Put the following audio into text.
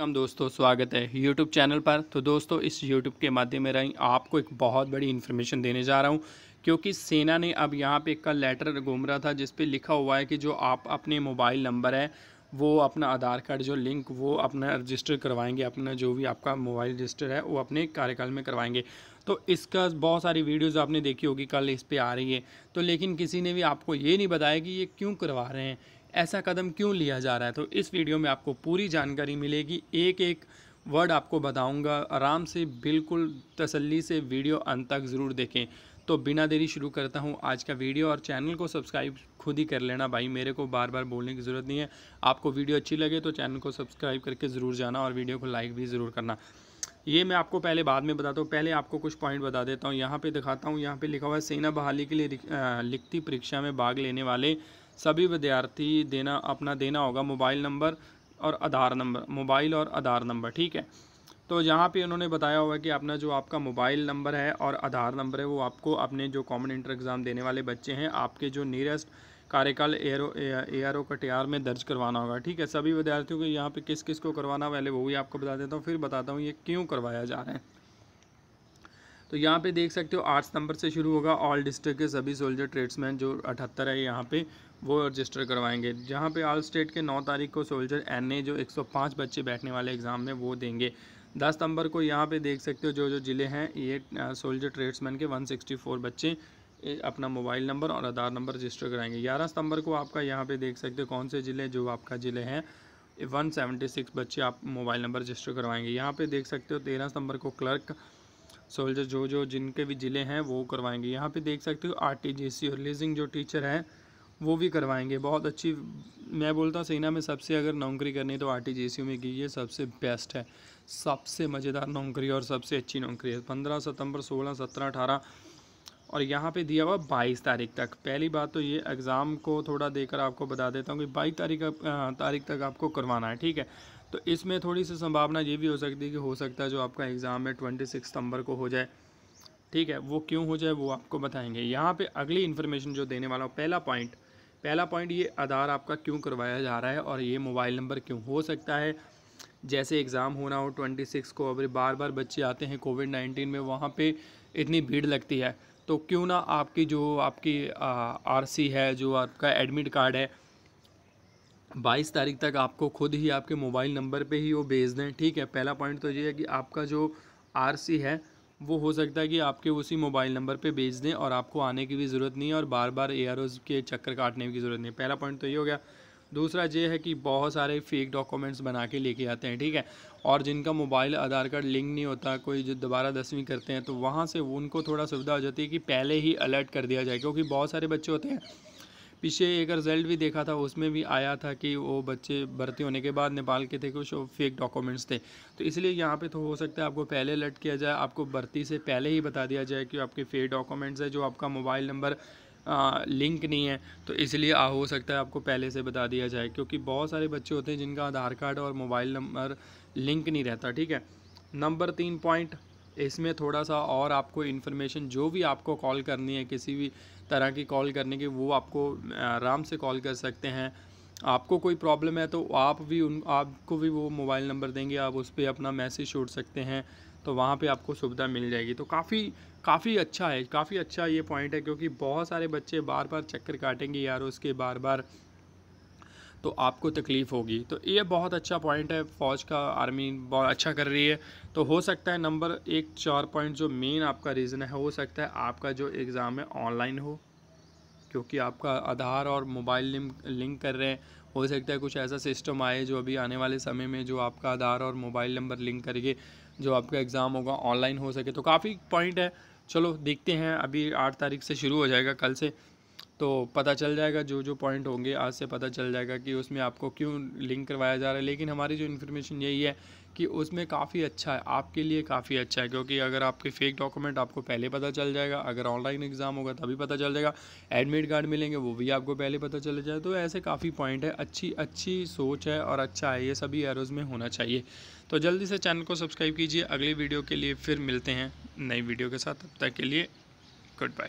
कम दोस्तों स्वागत है YouTube चैनल पर तो दोस्तों इस YouTube के माध्यम में रही आपको एक बहुत बड़ी इन्फॉर्मेशन देने जा रहा हूँ क्योंकि सेना ने अब यहाँ पे का लेटर घूम रहा था जिस पे लिखा हुआ है कि जो आप अपने मोबाइल नंबर है वो अपना आधार कार्ड जो लिंक वो अपना रजिस्टर करवाएंगे अपना जो भी आपका मोबाइल रजिस्टर है वो अपने कार्यकाल में करवाएंगे तो इसका बहुत सारी वीडियोस आपने देखी होगी कल इस पर आ रही है तो लेकिन किसी ने भी आपको ये नहीं बताया कि ये क्यों करवा रहे हैं ऐसा कदम क्यों लिया जा रहा है तो इस वीडियो में आपको पूरी जानकारी मिलेगी एक एक वर्ड आपको बताऊंगा आराम से बिल्कुल तसल्ली से वीडियो अंत तक ज़रूर देखें तो बिना देरी शुरू करता हूं आज का वीडियो और चैनल को सब्सक्राइब खुद ही कर लेना भाई मेरे को बार बार बोलने की ज़रूरत नहीं है आपको वीडियो अच्छी लगे तो चैनल को सब्सक्राइब करके ज़रूर जाना और वीडियो को लाइक भी ज़रूर करना ये मैं आपको पहले बाद में बताता हूँ पहले आपको कुछ पॉइंट बता देता हूँ यहाँ पर दिखाता हूँ यहाँ पर लिखा हुआ है सेना बहाली के लिए लिखती परीक्षा में भाग लेने वाले सभी विद्यार्थी देना अपना देना होगा मोबाइल नंबर और आधार नंबर मोबाइल और आधार नंबर ठीक है तो यहाँ पे उन्होंने बताया हुआ है कि अपना जो आपका मोबाइल नंबर है और आधार नंबर है वो आपको अपने जो कॉमन इंटर एग्ज़ाम देने वाले बच्चे हैं आपके जो नियरेस्ट कार्यकाल एयर ए आर ओ कटियार में दर्ज करवाना होगा ठीक है सभी विद्यार्थियों को यहाँ पे किस किस को करवाना पहले वो भी आपको बता देता हूँ फिर बताता हूँ ये क्यों करवाया जा रहा है तो यहाँ पे देख सकते हो आठ सितंबर से शुरू होगा ऑल डिस्ट्रिक्ट के सभी सोल्जर ट्रेड्समैन जो अठहत्तर है यहाँ पे वो रजिस्टर करवाएंगे जहाँ पे ऑल स्टेट के नौ तारीख को सोल्जर एन जो एक बच्चे बैठने वाले एग्ज़ाम में वो देंगे दस सितंबर को यहाँ पे देख सकते हो जो जो ज़िले हैं ये सोल्जर ट्रेड्समैन के वन बच्चे अपना मोबाइल नंबर और आधार नंबर रजिस्टर कराएंगे ग्यारह सितंबर को आपका यहाँ पे देख सकते हो कौन से ज़िले जो आपका ज़िले हैं 176 बच्चे आप मोबाइल नंबर रजिस्टर करवाएंगे यहाँ पे देख सकते हो तेरह सितंबर को क्लर्क सोल्जर जो जो जिनके भी ज़िले हैं वो करवाएंगे यहाँ पे देख सकते हो आरटीजीसी और लीजिंग जो टीचर हैं वो भी करवाएंगे बहुत अच्छी मैं बोलता हूँ सेना में सबसे अगर नौकरी करनी है तो आर में कीजिए सबसे बेस्ट है सबसे मज़ेदार नौकरी और सबसे अच्छी नौकरी है पंद्रह सितम्बर सोलह सत्रह अठारह और यहाँ पे दिया हुआ बाईस तारीख तक पहली बात तो ये एग्ज़ाम को थोड़ा देकर आपको बता देता हूँ कि बाईस तारीख तारीख तक आपको करवाना है ठीक है तो इसमें थोड़ी सी संभावना ये भी हो सकती है कि हो सकता है जो आपका एग्ज़ाम है ट्वेंटी सिक्स सितंबर को हो जाए ठीक है वो क्यों हो जाए वो आपको बताएंगे यहाँ पे अगली इन्फॉर्मेशन जो देने वाला हूँ पहला पॉइंट पहला पॉइंट ये आधार आपका क्यों करवाया जा रहा है और ये मोबाइल नंबर क्यों हो सकता है जैसे एग्ज़ाम होना हो ट्वेंटी सिक्स को अभी बार बार बच्चे आते हैं कोविड नाइन्टीन में वहाँ पर इतनी भीड़ लगती है तो क्यों ना आपकी जो आपकी आर है जो आपका एडमिट कार्ड है बाईस तारीख तक आपको खुद ही आपके मोबाइल नंबर पे ही वो भेज दें ठीक है पहला पॉइंट तो ये है कि आपका जो आरसी है वो हो सकता है कि आपके उसी मोबाइल नंबर पे भेज दें और आपको आने की भी ज़रूरत नहीं है और बार बार ए के चक्कर काटने की ज़रूरत नहीं है पहला पॉइंट तो ये हो गया दूसरा ये है कि बहुत सारे फेक डॉक्यूमेंट्स बना के लेके आते हैं ठीक है और जिनका मोबाइल आधार कार्ड लिंक नहीं होता कोई जो दोबारा दसवीं करते हैं तो वहाँ से उनको थोड़ा सुविधा हो जाती है कि पहले ही अलर्ट कर दिया जाए क्योंकि बहुत सारे बच्चे होते हैं पीछे एक रिज़ल्ट भी देखा था उसमें भी आया था कि वो बच्चे भर्ती होने के बाद नेपाल के थे कुछ फेक डॉक्यूमेंट्स थे तो इसलिए यहाँ पे तो हो सकता है आपको पहले अलर्ट किया जाए आपको भर्ती से पहले ही बता दिया जाए कि आपके फेक डॉक्यूमेंट्स है जो आपका मोबाइल नंबर आ, लिंक नहीं है तो इसलिए आ हो सकता है आपको पहले से बता दिया जाए क्योंकि बहुत सारे बच्चे होते हैं जिनका आधार कार्ड और मोबाइल नंबर लिंक नहीं रहता ठीक है नंबर तीन पॉइंट इसमें थोड़ा सा और आपको इन्फॉर्मेशन जो भी आपको कॉल करनी है किसी भी तरह की कॉल करने की वो आपको आराम से कॉल कर सकते हैं आपको कोई प्रॉब्लम है तो आप भी उन आपको भी वो मोबाइल नंबर देंगे आप उस पर अपना मैसेज छोड़ सकते हैं तो वहाँ पे आपको सुविधा मिल जाएगी तो काफ़ी काफ़ी अच्छा है काफ़ी अच्छा ये पॉइंट है क्योंकि बहुत सारे बच्चे बार बार चक्कर काटेंगे यार उसके बार बार तो आपको तकलीफ़ होगी तो ये बहुत अच्छा पॉइंट है फ़ौज का आर्मी बहुत अच्छा कर रही है तो हो सकता है नंबर एक चार पॉइंट जो मेन आपका रीज़न है हो सकता है आपका जो एग्ज़ाम है ऑनलाइन हो क्योंकि आपका आधार और मोबाइल लिंक लिंक कर रहे हैं हो सकता है कुछ ऐसा सिस्टम आए जो अभी आने वाले समय में जो आपका आधार और मोबाइल नंबर लिंक करके जो आपका एग्ज़ाम होगा ऑनलाइन हो सके तो काफ़ी पॉइंट है चलो देखते हैं अभी आठ तारीख से शुरू हो जाएगा कल से तो पता चल जाएगा जो जो पॉइंट होंगे आज से पता चल जाएगा कि उसमें आपको क्यों लिंक करवाया जा रहा है लेकिन हमारी जो इन्फॉर्मेशन यही है कि उसमें काफ़ी अच्छा है आपके लिए काफ़ी अच्छा है क्योंकि अगर आपके फेक डॉक्यूमेंट आपको पहले पता चल जाएगा अगर ऑनलाइन एग्ज़ाम होगा तभी पता चल जाएगा एडमिट कार्ड मिलेंगे वो भी आपको पहले पता चल जाए तो ऐसे काफ़ी पॉइंट है अच्छी अच्छी सोच है और अच्छा है ये सभी एरोज़ में होना चाहिए तो जल्दी से चैनल को सब्सक्राइब कीजिए अगली वीडियो के लिए फिर मिलते हैं नई वीडियो के साथ तब तक के लिए गुड बाय